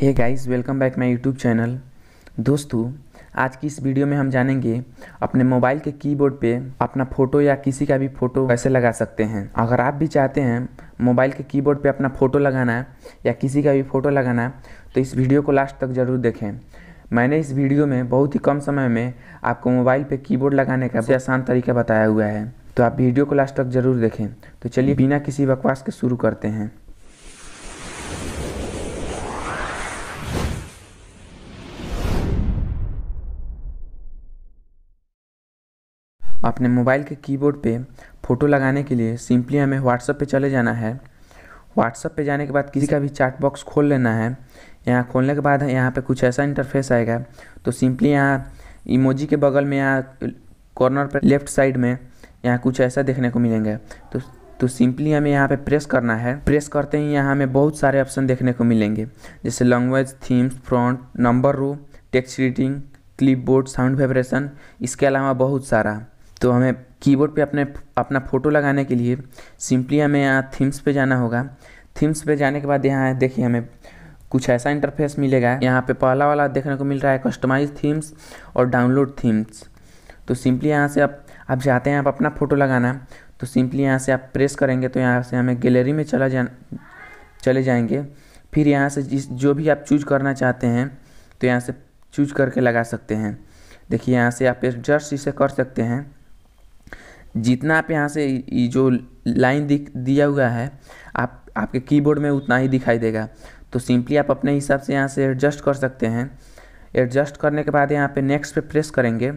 hey guys welcome back my YouTube channel दोस्तों आज की इस वीडियो में हम जानेंगे अपने मोबाइल के कीबोर्ड पे अपना फ़ोटो या किसी का भी फ़ोटो कैसे लगा सकते हैं अगर आप भी चाहते हैं मोबाइल के कीबोर्ड पे अपना फ़ोटो लगाना या किसी का भी फ़ोटो लगाना तो इस वीडियो को लास्ट तक ज़रूर देखें मैंने इस वीडियो में बहुत ही कम समय में आपको मोबाइल पर की लगाने का सबसे आसान तरीका बताया हुआ है तो आप वीडियो को लास्ट तक ज़रूर देखें तो चलिए बिना किसी बकवास के शुरू करते हैं अपने मोबाइल के कीबोर्ड पे फ़ोटो लगाने के लिए सिंपली हमें व्हाट्सअप पे चले जाना है व्हाट्सअप पे जाने के बाद किसी का भी चैट बॉक्स खोल लेना है यहाँ खोलने के बाद यहाँ पे कुछ ऐसा इंटरफेस आएगा तो सिंपली यहाँ इमोजी के बगल में यहाँ कॉर्नर पर लेफ्ट साइड में यहाँ कुछ ऐसा देखने को मिलेंगे तो तो सिंपली हमें यहाँ पे प्रेस करना है प्रेस करते ही यहाँ हमें बहुत सारे ऑप्शन देखने को मिलेंगे जैसे language themes font number row text reading clipboard sound vibration इसके अलावा बहुत सारा तो हमें कीबोर्ड पे अपने अपना फ़ोटो लगाने के लिए सिंपली हमें यहाँ थीम्स पे जाना होगा थीम्स पे जाने के बाद यहाँ देखिए हमें कुछ ऐसा इंटरफेस मिलेगा यहाँ पे पहला वाला देखने को मिल रहा है कस्टमाइज थीम्स और डाउनलोड थीम्स तो सिंपली यहाँ से आप आप जाते हैं आप अपना फ़ोटो लगाना तो सिंपली यहाँ से आप प्रेस करेंगे तो यहाँ से हमें गैलरी में चला जा चले जाएंगे फिर यहाँ से जिस जो भी आप चूज करना चाहते हैं तो यहाँ से चूज करके लगा सकते हैं देखिए यहाँ से आप एडजस्ट इसे कर सकते हैं जितना आप यहाँ से ये जो लाइन दिख दिया हुआ है आप आपके कीबोर्ड में उतना ही दिखाई देगा तो सिंपली आप अपने हिसाब से यहाँ से एडजस्ट कर सकते हैं एडजस्ट करने के बाद यहाँ पे नेक्स्ट पे प्रेस करेंगे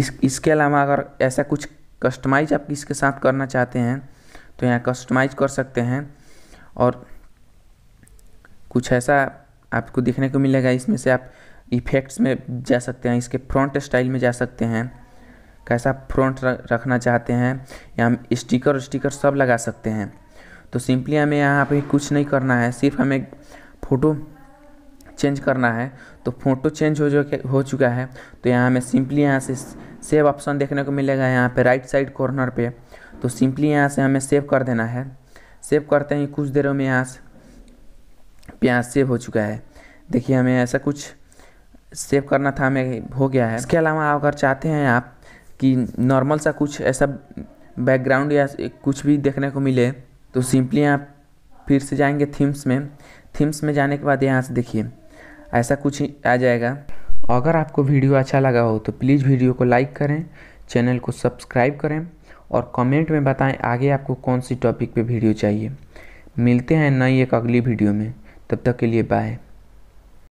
इस इसके अलावा अगर ऐसा कुछ कस्टमाइज आप इसके साथ करना चाहते हैं तो यहाँ कस्टमाइज कर सकते हैं और कुछ ऐसा आपको देखने को मिलेगा इसमें से आप इफ़ेक्ट्स में जा सकते हैं इसके फ्रंट स्टाइल में जा सकते हैं कैसा फ्रंट रखना चाहते हैं या हम स्टिकर स्टिकर सब लगा सकते हैं तो सिंपली हमें यहाँ पे कुछ नहीं करना है सिर्फ हमें फ़ोटो चेंज करना है तो फ़ोटो चेंज हो जो हो चुका है तो यहाँ हमें सिंपली यहाँ से सेव ऑप्शन देखने को मिलेगा यहाँ पे राइट साइड कॉर्नर पे तो सिंपली यहाँ से हमें सेव कर देना है सेव करते ही कुछ देरों में यहाँ से यहाँ सेव हो चुका है देखिए हमें ऐसा कुछ सेव करना था हमें हो गया है इसके अलावा अगर चाहते हैं आप कि नॉर्मल सा कुछ ऐसा बैकग्राउंड या कुछ भी देखने को मिले तो सिंपली आप फिर से जाएंगे थीम्स में थीम्स में जाने के बाद यहाँ से देखिए ऐसा कुछ आ जाएगा अगर आपको वीडियो अच्छा लगा हो तो प्लीज़ वीडियो को लाइक करें चैनल को सब्सक्राइब करें और कमेंट में बताएं आगे आपको कौन सी टॉपिक पे वीडियो चाहिए मिलते हैं नई एक अगली वीडियो में तब तक के लिए बाय